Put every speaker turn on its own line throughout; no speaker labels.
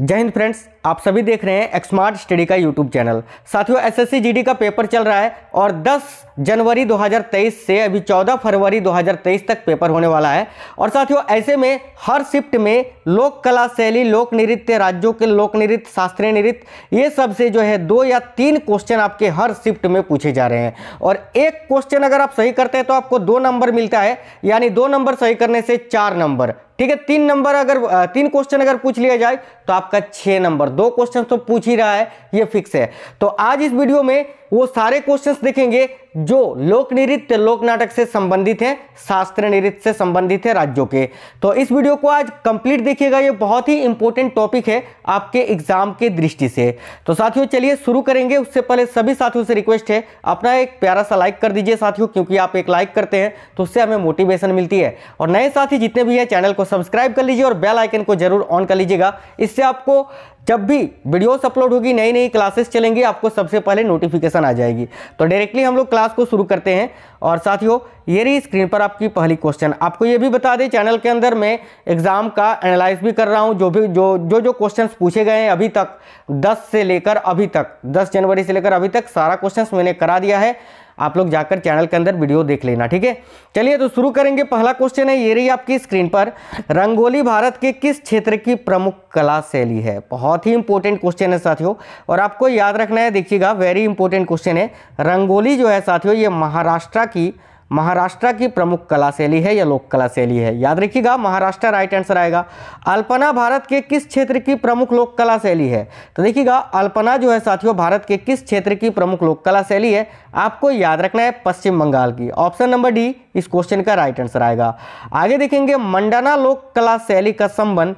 जय हिंद फ्रेंड्स आप सभी देख रहे हैं एक्समार्ट स्टडी का यूट्यूब चैनल साथियों एसएससी जीडी का पेपर चल रहा है और 10 जनवरी 2023 से अभी 14 फरवरी 2023 तक पेपर होने वाला है और साथियों ऐसे में हर शिफ्ट में लोक कला शैली लोक नृत्य राज्यों के लोक नृत्य शास्त्रीय नृत्य ये सब से जो है दो या तीन क्वेश्चन आपके हर शिफ्ट में पूछे जा रहे हैं और एक क्वेश्चन अगर आप सही करते हैं तो आपको दो नंबर मिलता है यानी दो नंबर सही करने से चार नंबर ठीक है तीन नंबर अगर तीन क्वेश्चन अगर पूछ लिया जाए तो आपका छह नंबर दो क्वेश्चन तो पूछ ही रहा है ये फिक्स है तो आज इस वीडियो में वो सारे क्वेश्चन देखेंगे जो लोक नृत्य लोक नाटक से संबंधित हैं शास्त्र नृत्य से संबंधित है राज्यों के तो इस वीडियो को आज कंप्लीट देखिएगा ये बहुत ही इंपॉर्टेंट टॉपिक है आपके एग्जाम के दृष्टि से तो साथियों चलिए शुरू करेंगे उससे पहले सभी साथियों से रिक्वेस्ट है अपना एक प्यारा सा लाइक कर दीजिए साथियों क्योंकि आप एक लाइक करते हैं तो उससे हमें मोटिवेशन मिलती है और नए साथी जितने भी हैं चैनल को सब्सक्राइब कर लीजिए और बेल आइकन को जरूर ऑन कर लीजिएगा इससे आपको जब भी वीडियोस अपलोड होगी नई नई क्लासेस चलेंगी आपको सबसे पहले नोटिफिकेशन आ जाएगी तो डायरेक्टली हम लोग क्लास को शुरू करते हैं और साथियों ये रही स्क्रीन पर आपकी पहली क्वेश्चन आपको ये भी बता दें चैनल के अंदर मैं एग्ज़ाम का एनालाइज भी कर रहा हूँ जो भी जो जो जो क्वेश्चन पूछे गए हैं अभी तक दस से लेकर अभी तक दस जनवरी से लेकर अभी तक सारा क्वेश्चन मैंने करा दिया है आप लोग जाकर चैनल के अंदर वीडियो देख लेना ठीक है चलिए तो शुरू करेंगे पहला क्वेश्चन है ये रही आपकी स्क्रीन पर रंगोली भारत के किस क्षेत्र की प्रमुख कला शैली है बहुत ही इंपॉर्टेंट क्वेश्चन है साथियों और आपको याद रखना है देखिएगा वेरी इंपॉर्टेंट क्वेश्चन है रंगोली जो है साथियों ये महाराष्ट्र की महाराष्ट्र की प्रमुख कला शैली है या लोक कला शैली है याद रखिएगा महाराष्ट्र राइट आंसर आएगा अल्पना भारत के किस क्षेत्र की प्रमुख लोक कला शैली है तो देखिएगा अल्पना जो है साथियों भारत के किस क्षेत्र की प्रमुख लोक कला शैली है आपको याद रखना है पश्चिम बंगाल की ऑप्शन नंबर डी इस क्वेश्चन का राइट आंसर आएगा आगे देखेंगे मंडना लोक कला शैली का संबंध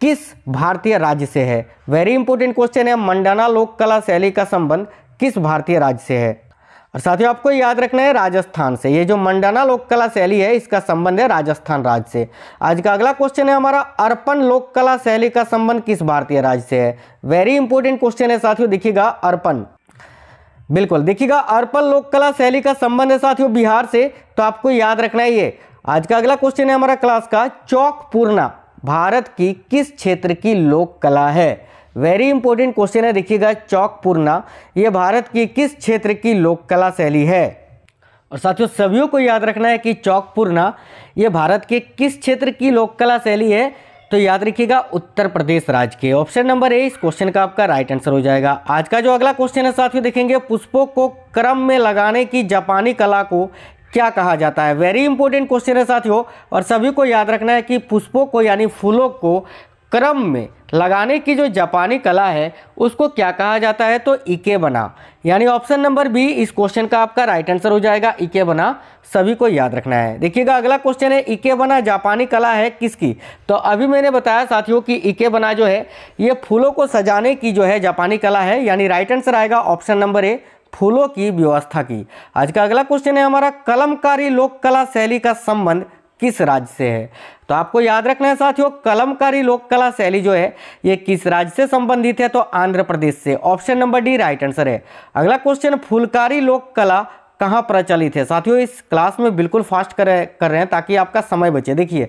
किस भारतीय राज्य से है वेरी इंपॉर्टेंट क्वेश्चन है मंडना लोक कला शैली का संबंध किस भारतीय राज्य से है और साथियों आपको याद रखना है राजस्थान से ये जो मंडाना लोक कला शैली है इसका संबंध है राजस्थान राज्य से आज का अगला क्वेश्चन है हमारा अर्पण लोक कला शैली का संबंध किस भारतीय राज्य से है वेरी इंपॉर्टेंट क्वेश्चन है साथियों देखिएगा अर्पण बिल्कुल देखिएगा अर्पण लोक कला शैली का संबंध है साथियों बिहार से तो आपको याद रखना है ये आज का अगला क्वेश्चन है हमारा क्लास का चौक पूर्णा भारत की किस क्षेत्र की लोक कला है वेरी इंपॉर्टेंट क्वेश्चन है देखिएगा पूर्णा ये भारत की किस क्षेत्र की लोक कला शैली है और साथियों सभी को याद रखना है कि चौकपुरना ये भारत के किस क्षेत्र की लोक कला शैली है तो याद रखिएगा उत्तर प्रदेश राज्य के ऑप्शन नंबर ए इस क्वेश्चन का आपका राइट आंसर हो जाएगा आज का जो अगला क्वेश्चन है साथियों देखेंगे पुष्पों को क्रम में लगाने की जापानी कला को क्या कहा जाता है वेरी इंपॉर्टेंट क्वेश्चन है साथियों और सभी को याद रखना है कि पुष्पों को यानी फूलों को क्रम में लगाने की जो जापानी कला है उसको क्या कहा जाता है तो इके बना यानी ऑप्शन नंबर बी इस क्वेश्चन का आपका राइट आंसर हो जाएगा इके बना सभी को याद रखना है देखिएगा अगला क्वेश्चन है इके बना जापानी कला है किसकी तो अभी मैंने बताया साथियों कि इके बना जो है ये फूलों को सजाने की जो है जापानी कला है यानी राइट आंसर आएगा ऑप्शन नंबर ए फूलों की व्यवस्था की आज का अगला क्वेश्चन है हमारा कलमकारी लोक कला शैली का संबंध किस राज्य से है तो आपको याद रखना है साथियों कलमकारी लोक कला शैली जो है ये किस राज्य से संबंधित है तो आंध्र प्रदेश से option number D right answer है अगला क्वेश्चन फुलकारी लोक कला कहाँ प्रचलित है साथियों इस क्लास में बिल्कुल फास्ट कर रहे कर रहे हैं ताकि आपका समय बचे देखिए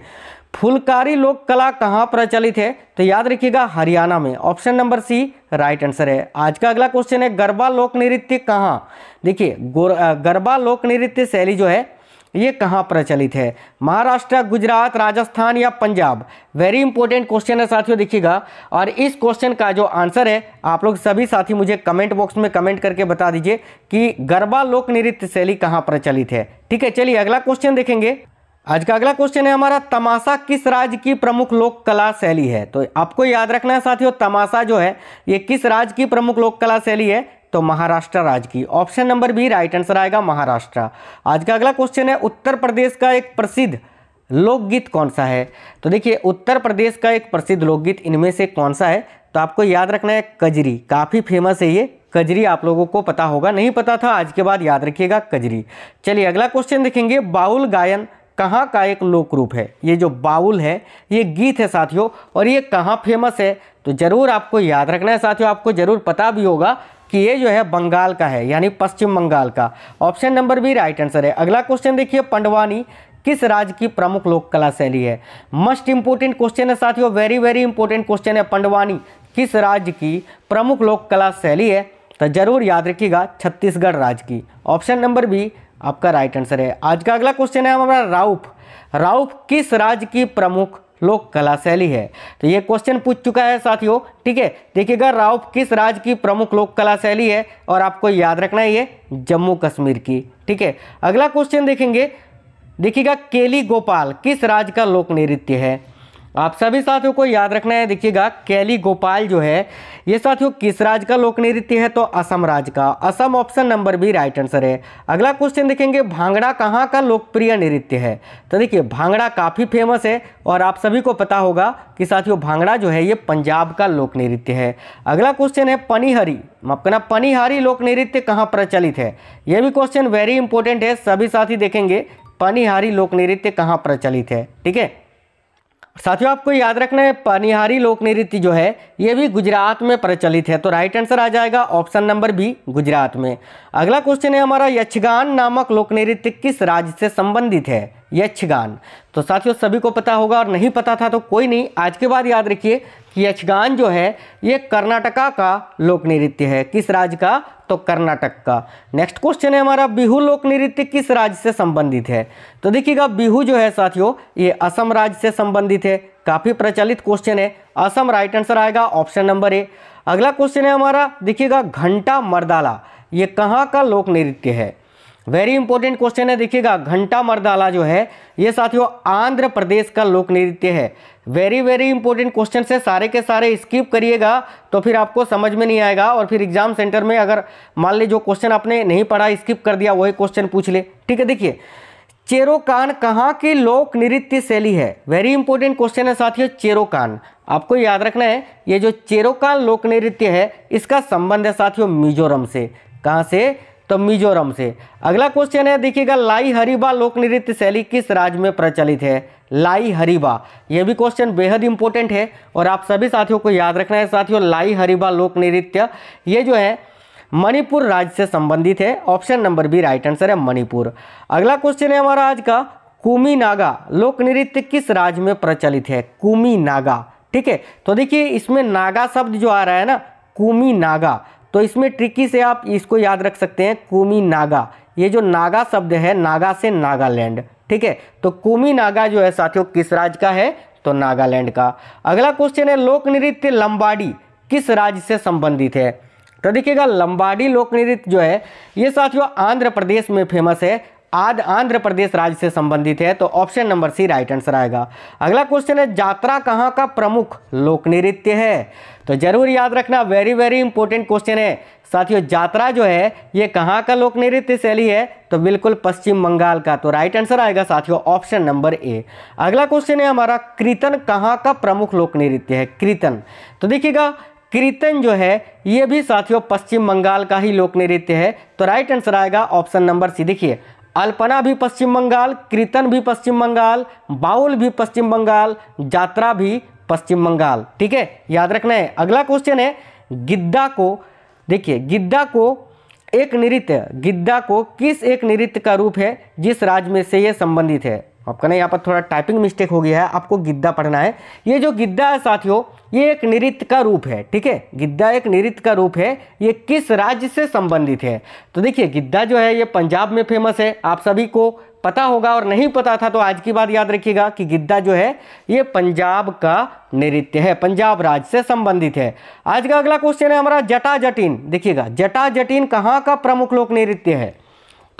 फुलकारी लोक कला कहाँ प्रचलित है तो याद रखिएगा हरियाणा में option number C right answer है आज का अगला क्वेश्चन है गरबा लोक नृत्य कहाँ देखिए गरबा लोक नृत्य शैली जो है ये कहाँ प्रचलित है महाराष्ट्र गुजरात राजस्थान या पंजाब वेरी इंपॉर्टेंट क्वेश्चन है साथियों देखिएगा और इस क्वेश्चन का जो आंसर है आप लोग सभी साथी मुझे कमेंट बॉक्स में कमेंट करके बता दीजिए कि गरबा लोक नृत्य शैली कहाँ प्रचलित है ठीक है चलिए अगला क्वेश्चन देखेंगे आज का अगला क्वेश्चन है हमारा तमाशा किस राज्य की प्रमुख लोक कला शैली है तो आपको याद रखना है साथियों तमाशा जो है ये किस राज्य की प्रमुख लोक कला शैली है तो महाराष्ट्र राज्य की option number B right answer आएगा महाराष्ट्र आज का अगला क्वेश्चन है उत्तर प्रदेश का एक प्रसिद्ध लोकगीत कौन सा है तो देखिए उत्तर प्रदेश का एक प्रसिद्ध लोकगीत इनमें से कौन सा है तो आपको याद रखना है कजरी काफ़ी फेमस है ये कजरी आप लोगों को पता होगा नहीं पता था आज के बाद याद रखिएगा कजरी चलिए अगला क्वेश्चन देखेंगे बाउल गायन कहाँ का एक लोक रूप है ये जो बाउल है ये गीत है साथियों और ये कहाँ फेमस है तो ज़रूर आपको याद रखना है साथियों आपको ज़रूर पता भी होगा कि ये जो है बंगाल का है यानी पश्चिम बंगाल का option number B right answer है अगला क्वेश्चन देखिए पंडवानी किस राज्य की प्रमुख लोक कला शैली है मस्ट इंपोर्टेंट क्वेश्चन है साथियों वेरी वेरी इंपॉर्टेंट क्वेश्चन है पंडवानी किस राज्य की प्रमुख लोक कला शैली है तो जरूर याद रखिएगा छत्तीसगढ़ राज्य की ऑप्शन नंबर बी आपका राइट आंसर है आज का अगला क्वेश्चन है हमारा राउफ राउफ किस राज्य की प्रमुख लोक कला शैली है तो ये क्वेश्चन पूछ चुका है साथियों ठीक है देखिएगा राउफ किस राज्य की प्रमुख लोक कला शैली है और आपको याद रखना है ये जम्मू कश्मीर की ठीक है अगला क्वेश्चन देखेंगे देखिएगा केली गोपाल किस राज्य का लोक नृत्य है आप सभी साथियों को याद रखना है देखिएगा कैली गोपाल जो है ये साथियों किस राज्य का लोक नृत्य है तो असम राज्य का Assam option number B right answer है अगला क्वेश्चन देखेंगे भांगड़ा कहाँ का लोकप्रिय नृत्य है तो देखिए भांगड़ा काफ़ी फेमस है और आप सभी को पता होगा कि साथियों भांगड़ा जो है ये पंजाब का लोक नृत्य है अगला क्वेश्चन है पनिहरी माफ करना पनिहारी लोक नृत्य कहाँ प्रचलित है यह भी क्वेश्चन वेरी इंपॉर्टेंट है सभी साथी देखेंगे पनिहारी लोक नृत्य कहाँ प्रचलित है ठीक है साथियों आपको याद रखना है पनिहारी लोक नृत्य जो है ये भी गुजरात में प्रचलित है तो राइट आंसर आ जाएगा ऑप्शन नंबर बी गुजरात में अगला क्वेश्चन है हमारा यक्षगान नामक लोक नृत्य किस राज्य से संबंधित है यक्षगान तो साथियों सभी को पता होगा और नहीं पता था तो कोई नहीं आज के बाद याद रखिए यक्षगान जो है ये कर्नाटका का लोक नृत्य है किस राज्य का तो कर्नाटक का नेक्स्ट क्वेश्चन है हमारा बिहू लोक नृत्य किस राज्य से संबंधित है तो देखिएगा बिहू जो है साथियों ये असम राज्य से संबंधित है काफ़ी प्रचलित क्वेश्चन है असम राइट आंसर आएगा ऑप्शन नंबर ए अगला क्वेश्चन है हमारा देखिएगा घंटा मरदाला ये कहाँ का लोक नृत्य है वेरी इंपॉर्टेंट क्वेश्चन है देखिएगा घंटा मर्दाला जो है ये साथियों आंध्र प्रदेश का लोक नृत्य है वेरी वेरी इंपॉर्टेंट क्वेश्चन से सारे के सारे स्किप करिएगा तो फिर आपको समझ में नहीं आएगा और फिर एग्जाम सेंटर में अगर मान ली जो क्वेश्चन आपने नहीं पढ़ा स्किप कर दिया वही क्वेश्चन पूछ ले ठीक है देखिए चेरोकान कहाँ की लोक नृत्य शैली है वेरी इंपॉर्टेंट क्वेश्चन है साथियों चेरोकान आपको याद रखना है ये जो चेरोकान लोक नृत्य है इसका संबंध है साथियों मिजोरम से कहाँ से तो मिजोरम से अगला क्वेश्चन है देखिएगा लाई हरिबा लोक नृत्य शैली किस राज्य में प्रचलित है लाई हरिबा यह भी क्वेश्चन बेहद इंपॉर्टेंट है और आप सभी साथियों को याद रखना है साथियों लाई हरिबा लोक नृत्य ये जो है मणिपुर राज्य से संबंधित है option number B right answer है मणिपुर अगला क्वेश्चन है हमारा आज का कुमी नागा लोक नृत्य किस राज्य में प्रचलित है कुमी नागा ठीक है तो देखिए इसमें नागा शब्द जो आ रहा है ना कुमी नागा तो इसमें ट्रिकी से आप इसको याद रख सकते हैं कोमी नागा ये जो नागा शब्द है नागा से नागालैंड ठीक है तो कोमी नागा जो है साथियों किस राज्य का है तो नागालैंड का अगला क्वेश्चन है लोक नृत्य लंबाड़ी किस राज्य से संबंधित है तो देखिएगा लंबाड़ी लोक नृत्य जो है ये साथियों आंध्र प्रदेश में फेमस है आज आंध्र प्रदेश राज्य से संबंधित है तो option number C right answer आएगा अगला क्वेश्चन है यात्रा कहाँ का प्रमुख लोक नृत्य है तो जरूर याद रखना वेरी वेरी इंपॉर्टेंट क्वेश्चन है साथियों जात्रा जो है ये कहाँ का लोक नृत्य शैली है तो बिल्कुल पश्चिम बंगाल का तो राइट आंसर आएगा साथियों ऑप्शन नंबर ए अगला क्वेश्चन है हमारा कीर्तन कहाँ का प्रमुख लोक नृत्य है कीर्तन तो देखिएगा कीर्तन जो है ये भी साथियों पश्चिम बंगाल का ही लोक नृत्य है तो राइट आंसर आएगा ऑप्शन नंबर सी देखिए अल्पना भी पश्चिम बंगाल कीर्तन भी पश्चिम बंगाल बाउल भी पश्चिम बंगाल जात्रा भी पश्चिम बंगाल ठीक है याद रखना है अगला क्वेश्चन है गिद्धा को देखिए गिद्धा को एक नृत्य गिद्धा को किस एक नृत्य का रूप है जिस राज्य में से ये संबंधित है आपका ना यहाँ पर थोड़ा टाइपिंग मिस्टेक हो गया है आपको गिद्धा पढ़ना है ये जो गिद्धा है साथियों ये एक नृत्य का रूप है ठीक है गिद्धा एक नृत्य का रूप है ये किस राज्य से संबंधित है तो देखिए गिद्धा जो है ये पंजाब में फेमस है आप सभी को पता होगा और नहीं पता था तो आज की बात याद रखिएगा कि गिद्दा जो है ये पंजाब का नृत्य है पंजाब राज्य से संबंधित है आज का अगला क्वेश्चन है हमारा जटा जटिन देखिएगा जटा जटिन कहाँ का प्रमुख लोक नृत्य है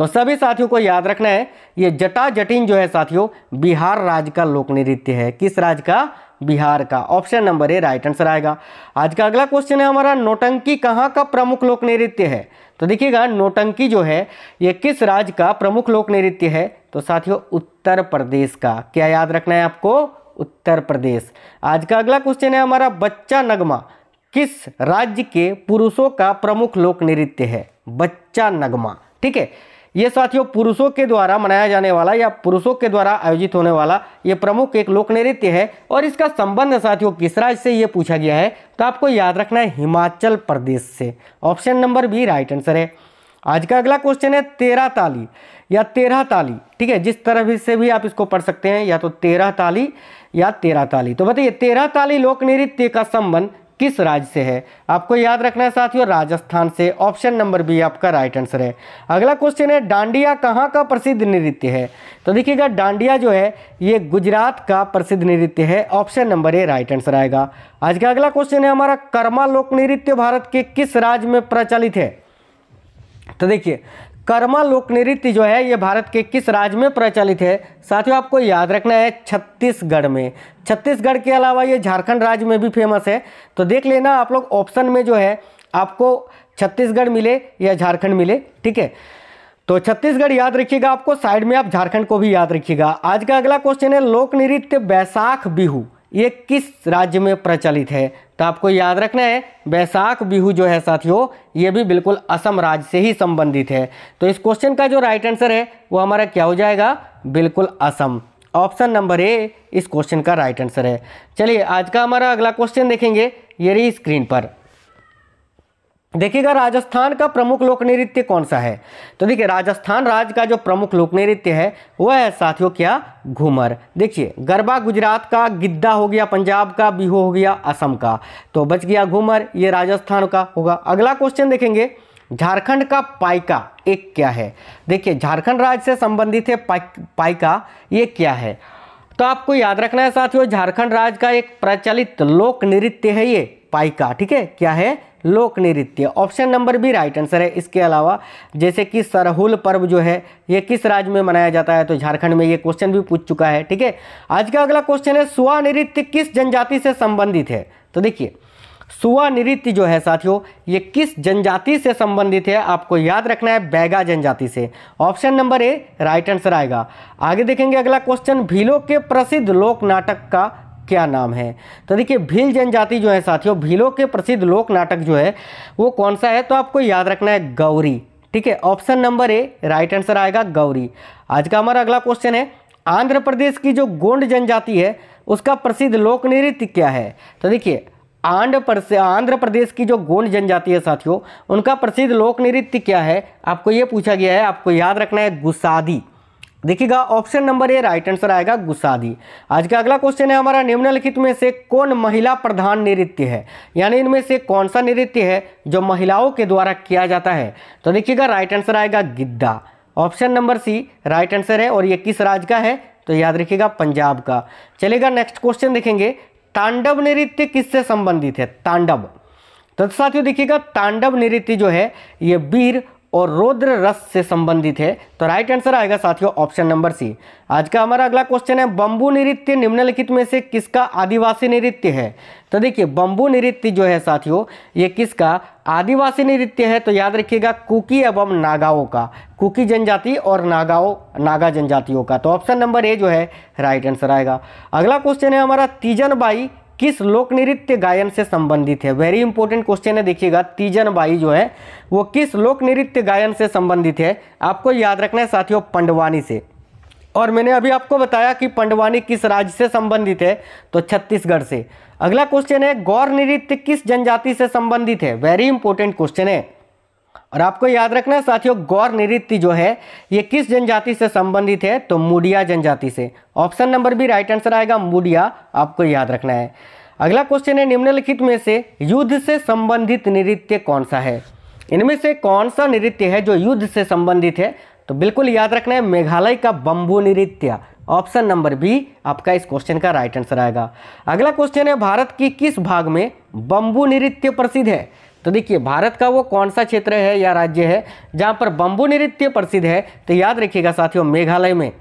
तो सभी साथियों को याद रखना है ये जटा जटिन जो है साथियों बिहार राज्य का लोक नृत्य है किस राज्य का बिहार का option number A right answer आएगा आज का अगला क्वेश्चन है हमारा नोटंकी कहाँ का प्रमुख लोक नृत्य है तो देखिएगा नोटंकी जो है ये किस राज्य का प्रमुख लोक नृत्य है तो साथियों उत्तर प्रदेश का क्या याद रखना है आपको उत्तर प्रदेश आज का अगला क्वेश्चन है हमारा बच्चा नगमा किस राज्य के पुरुषों का प्रमुख लोक नृत्य है बच्चा नगमा ठीक है ये साथियों पुरुषों के द्वारा मनाया जाने वाला या पुरुषों के द्वारा आयोजित होने वाला ये प्रमुख एक लोक नृत्य है और इसका संबंध साथियों किस राज्य से ये पूछा गया है तो आपको याद रखना है हिमाचल प्रदेश से option number B right answer है आज का अगला क्वेश्चन है तेरह ताली या तेरह ताली ठीक है जिस तरह से भी आप इसको पढ़ सकते हैं या तो तेरह ताली या तेरह ताली तो बताइए तेरह ताली लोक नृत्य का संबंध किस राज्य से है आपको याद रखना है साथियों राजस्थान से ऑप्शन नंबर बी आपका राइट आंसर है अगला क्वेश्चन है डांडिया कहाँ का प्रसिद्ध नृत्य है तो देखिएगा डांडिया जो है ये गुजरात का प्रसिद्ध नृत्य है option number A right answer आएगा आज का अगला क्वेश्चन है हमारा कर्मा लोक नृत्य भारत के किस राज्य में प्रचलित है तो देखिए कर्मा नृत्य जो है ये भारत के किस राज्य में प्रचलित है साथियों आपको याद रखना है छत्तीसगढ़ में छत्तीसगढ़ के अलावा ये झारखंड राज्य में भी फेमस है तो देख लेना आप लोग ऑप्शन में जो है आपको छत्तीसगढ़ मिले या झारखंड मिले ठीक है तो छत्तीसगढ़ याद रखिएगा आपको साइड में आप झारखंड को भी याद रखिएगा आज का अगला क्वेश्चन है लोक नृत्य बैसाख बिहू ये किस राज्य में प्रचलित है तो आपको याद रखना है बैसाख बिहू जो है साथियों ये भी बिल्कुल असम राज्य से ही संबंधित है तो इस क्वेश्चन का जो राइट आंसर है वो हमारा क्या हो जाएगा बिल्कुल असम ऑप्शन नंबर ए इस क्वेश्चन का राइट आंसर है चलिए आज का हमारा अगला क्वेश्चन देखेंगे ये रही स्क्रीन पर देखिएगा राजस्थान का प्रमुख लोक नृत्य कौन सा है तो देखिए राजस्थान राज्य का जो प्रमुख लोक नृत्य है वह है साथियों क्या घूमर देखिए गरबा गुजरात का गिद्दा हो गया पंजाब का बिहू हो गया असम का तो बच गया घूमर ये राजस्थान का होगा अगला क्वेश्चन देखेंगे झारखंड का पाइका एक क्या है देखिए झारखंड राज्य से संबंधित है पाइका ये क्या है तो आपको याद रखना है साथियों झारखंड राज्य का एक प्रचलित लोक नृत्य है ये पाइका ठीक है क्या है लोक नृत्य option number B right answer है इसके अलावा जैसे कि सरहुल पर्व जो है ये किस राज्य में मनाया जाता है तो झारखंड में ये क्वेश्चन भी पूछ चुका है ठीक है आज का अगला क्वेश्चन है सुआ नृत्य किस जनजाति से संबंधित है तो देखिए सुआ नृत्य जो है साथियों ये किस जनजाति से संबंधित है आपको याद रखना है बैगा जनजाति से option number A right answer आएगा आगे देखेंगे अगला क्वेश्चन भीलो के प्रसिद्ध लोक नाटक का क्या नाम है तो देखिए भील जनजाति जो है साथियों भीलों के प्रसिद्ध लोक नाटक जो है वो कौन सा है तो आपको याद रखना है गौरी ठीक है option number A right answer आएगा गौरी आज का हमारा अगला क्वेश्चन है आंध्र प्रदेश की जो गोंड जनजाति है उसका प्रसिद्ध लोक नृत्य क्या है तो देखिए आंध्र प्रदेश आंध्र प्रदेश की जो गोंड जनजाति है साथियों उनका प्रसिद्ध लोक नृत्य क्या है आपको ये पूछा गया है आपको याद रखना है गुसादी देखिएगा option number A right answer आएगा गुसादी आज का अगला क्वेश्चन है हमारा निम्नलिखित में से कौन महिला प्रधान नृत्य है यानी इनमें से कौन सा नृत्य है जो महिलाओं के द्वारा किया जाता है तो देखिएगा राइट आंसर आएगा Giddha option number C right answer है और ये किस राज्य का है तो याद रखिएगा पंजाब का चलेगा नेक्स्ट क्वेश्चन देखेंगे तांडव नृत्य किससे संबंधित है तांडव तो साथियों देखिएगा तांडव नृत्य जो है ये वीर और रौद्र रस से संबंधित है तो राइट आंसर आएगा साथियों ऑप्शन नंबर सी आज का हमारा अगला क्वेश्चन है बम्बू नृत्य निम्नलिखित में से किसका आदिवासी नृत्य है तो देखिए बम्बू नृत्य जो है साथियों ये किसका आदिवासी नृत्य है तो याद रखिएगा कुकी एवं नागाओं का कुकी जनजाति और नागाओं नागा जनजातियों का तो ऑप्शन नंबर ए जो है राइट आंसर आएगा अगला क्वेश्चन है हमारा तीजन बाई किस लोक नृत्य गायन से संबंधित है वेरी इंपॉर्टेंट क्वेश्चन है देखिएगा तीजन बाई जो है वो किस लोक नृत्य गायन से संबंधित है आपको याद रखना है साथियों पंडवानी से और मैंने अभी आपको बताया कि पंडवानी किस राज्य से संबंधित है तो छत्तीसगढ़ से अगला क्वेश्चन है गौर नृत्य किस जनजाति से संबंधित है वेरी इंपॉर्टेंट क्वेश्चन है और आपको याद रखना है साथियों गौर नृत्य जो है ये किस जनजाति से संबंधित है तो मुडिया जनजाति से option number B right answer आएगा मुडिया आपको याद रखना है अगला क्वेश्चन है निम्नलिखित में से युद्ध से संबंधित नृत्य कौन सा है इनमें से कौन सा नृत्य है जो युद्ध से संबंधित है तो बिल्कुल याद रखना है मेघालय का बंबू नृत्य ऑप्शन नंबर बी आपका इस क्वेश्चन का राइट आंसर आएगा अगला क्वेश्चन है भारत की किस भाग में बंबू नृत्य प्रसिद्ध है तो देखिए भारत का वो कौन सा क्षेत्र है या राज्य है जहाँ पर बम्बू नृत्य प्रसिद्ध है तो याद रखिएगा साथियों मेघालय में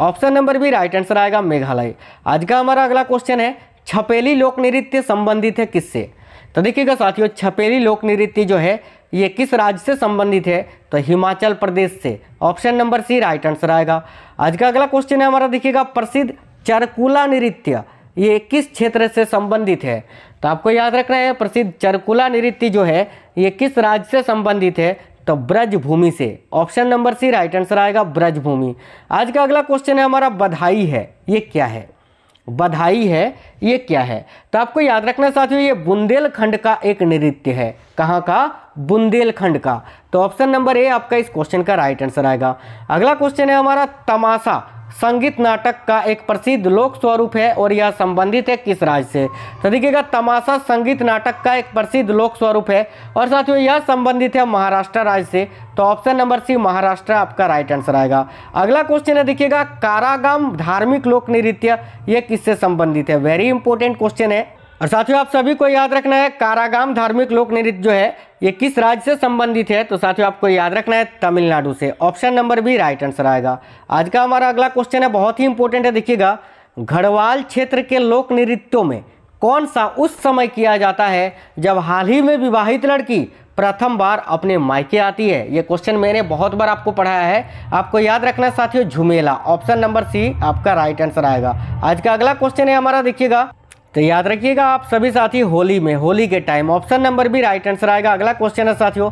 option number B right answer आएगा मेघालय आज का हमारा अगला क्वेश्चन है छपेली लोक नृत्य संबंधित है किससे तो देखिएगा साथियों छपेली लोक नृत्य जो है ये किस राज्य से संबंधित है तो हिमाचल प्रदेश से option number C right answer आएगा आज का अगला क्वेश्चन है हमारा देखिएगा प्रसिद्ध चरकुला नृत्य ये किस क्षेत्र से संबंधित है तो आपको याद रखना है प्रसिद्ध चरकुला नृत्य जो है ये किस राज्य से संबंधित है तो ब्रजभूमि से option number C right answer आएगा ब्रजभूमि आज का अगला क्वेश्चन है हमारा बधाई है ये क्या है बधाई है ये क्या है तो आपको याद रखना साथियों ये बुंदेलखंड का एक नृत्य है कहाँ का बुंदेलखंड का तो ऑप्शन नंबर ए आपका इस क्वेश्चन का राइट आंसर आएगा अगला क्वेश्चन है हमारा तमाशा संगीत नाटक का एक प्रसिद्ध लोक स्वरूप है और यह संबंधित है किस राज्य से तो देखिएगा तमाशा संगीत नाटक का एक प्रसिद्ध लोक स्वरूप है और साथियों यह संबंधित है महाराष्ट्र राज्य से तो ऑप्शन नंबर सी महाराष्ट्र आपका राइट आंसर आएगा अगला क्वेश्चन है देखिएगा कारागाम धार्मिक लोक नृत्य ये किससे संबंधित है वेरी इंपॉर्टेंट क्वेश्चन है और साथियों आप सभी को याद रखना है कारागाम धार्मिक लोक नृत्य जो है ये किस राज्य से संबंधित है तो साथियों आपको याद रखना है तमिलनाडु से option number B right answer आएगा आज का हमारा अगला क्वेश्चन है बहुत ही इंपॉर्टेंट है देखिएगा गढ़वाल क्षेत्र के लोक नृत्यों में कौन सा उस समय किया जाता है जब हाल ही में विवाहित लड़की प्रथम बार अपने मायके आती है ये क्वेश्चन मैंने बहुत बार आपको पढ़ाया है आपको याद रखना साथियों झुमेला ऑप्शन नंबर सी आपका राइट आंसर आएगा आज का अगला क्वेश्चन है हमारा देखिएगा तो याद रखिएगा आप सभी साथी होली में होली के time option number B right answer आएगा अगला क्वेश्चन है साथियों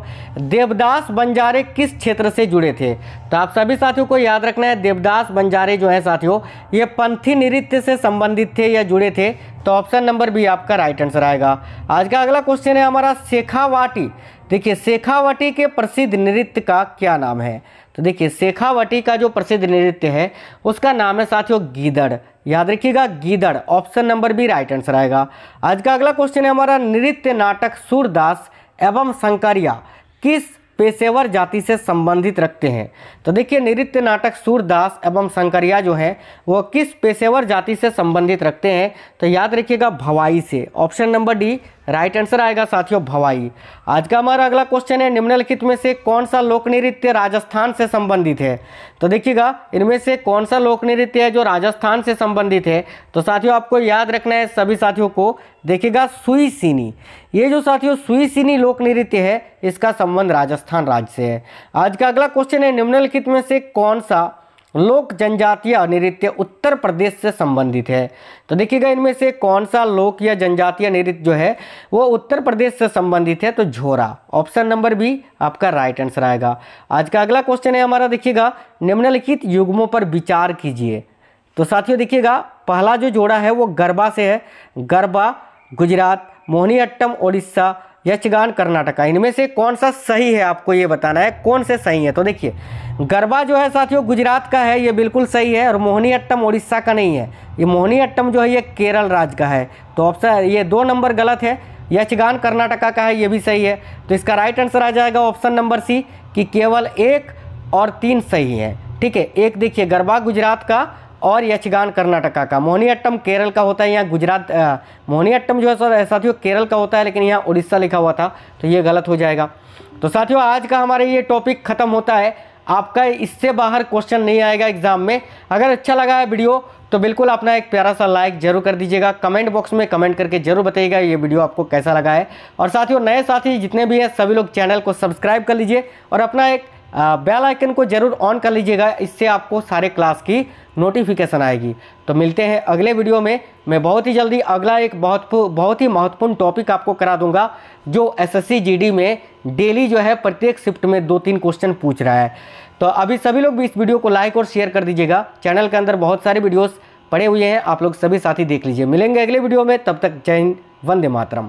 देवदास बंजारे किस क्षेत्र से जुड़े थे तो आप सभी साथियों को याद रखना है देवदास बंजारे जो है साथियों ये पंथी नृत्य से संबंधित थे या जुड़े थे तो ऑप्शन नंबर भी आपका राइट आंसर आएगा आज का अगला क्वेश्चन है हमारा शेखावाटी देखिए शेखावाटी के प्रसिद्ध नृत्य का क्या नाम है तो देखिए शेखावटी का जो प्रसिद्ध नृत्य है उसका नाम है साथियों गीदड़ याद रखिएगा Geedad option number B right answer आएगा आज का अगला क्वेश्चन है हमारा नृत्य नाटक सूरदास एवं शंकरिया किस पेशेवर जाति से संबंधित रखते हैं तो देखिए नृत्य नाटक सूरदास एवं शंकरिया जो है वो किस पेशेवर जाति से संबंधित रखते हैं तो याद रखिएगा भवाई से option number D right answer आएगा साथियों भवाई आज का हमारा अगला क्वेश्चन है निम्नलिखित में से कौन सा लोक नृत्य राजस्थान से संबंधित है तो देखिएगा इनमें से कौन सा लोक नृत्य है जो राजस्थान से संबंधित है तो साथियों आपको याद रखना है सभी साथियों को देखिएगा सुई सीनी ये जो साथियों सुई सीनी लोक नृत्य है इसका संबंध राजस्थान राज्य से है आज का अगला क्वेश्चन है निम्नलिखित में से कौन सा लोक जनजातीय नृत्य उत्तर प्रदेश से संबंधित है तो देखिएगा इनमें से कौन सा लोक या जनजातीय नृत्य जो है वो उत्तर प्रदेश से संबंधित है तो झोरा ऑप्शन नंबर बी आपका राइट आंसर आएगा आज का अगला क्वेश्चन है हमारा देखिएगा निम्नलिखित युग्मों पर विचार कीजिए तो साथियों देखिएगा पहला जो जोड़ा है वो गरबा से है गरबा गुजरात मोहनी अट्टम उड़ीसा यक्षगान कर्नाटका इनमें से कौन सा सही है आपको ये बताना है कौन से सही है तो देखिए गरबा जो है साथियों गुजरात का है ये बिल्कुल सही है और मोहनी अट्टम उड़ीसा का नहीं है ये मोहनी अट्टम जो है ये केरल राज्य का है तो ऑप्शन ये दो नंबर गलत है यक्षगान कर्नाटका का है ये भी सही है तो इसका राइट आंसर आ जाएगा ऑप्शन नंबर सी कि केवल एक और तीन सही है ठीक है एक देखिए गरबा गुजरात का और यक्षगान कर्नाटका का मोहनीअट्टम केरल का होता है यहाँ गुजरात मोहनीअट्टम जो है सर साथियों केरल का होता है लेकिन यहाँ उड़ीसा लिखा हुआ था तो ये गलत हो जाएगा तो साथियों आज का हमारा ये टॉपिक ख़त्म होता है आपका इससे बाहर क्वेश्चन नहीं आएगा एग्जाम में अगर अच्छा लगा है वीडियो तो बिल्कुल अपना एक प्यारा सा लाइक जरूर कर दीजिएगा कमेंट बॉक्स में कमेंट करके जरूर बताइएगा ये वीडियो आपको कैसा लगा है और साथियों नए साथी जितने भी हैं सभी लोग चैनल को सब्सक्राइब कर लीजिए और अपना एक बेल आइकन को ज़रूर ऑन कर लीजिएगा इससे आपको सारे क्लास की नोटिफिकेशन आएगी तो मिलते हैं अगले वीडियो में मैं बहुत ही जल्दी अगला एक बहुत बहुत ही महत्वपूर्ण टॉपिक आपको करा दूंगा जो एसएससी जीडी में डेली जो है प्रत्येक शिफ्ट में दो तीन क्वेश्चन पूछ रहा है तो अभी सभी लोग भी इस वीडियो को लाइक और शेयर कर दीजिएगा चैनल के अंदर बहुत सारे वीडियोज़ पड़े हुए हैं आप लोग सभी साथी देख लीजिए मिलेंगे अगले वीडियो में तब तक जय हिंद वंदे मातरम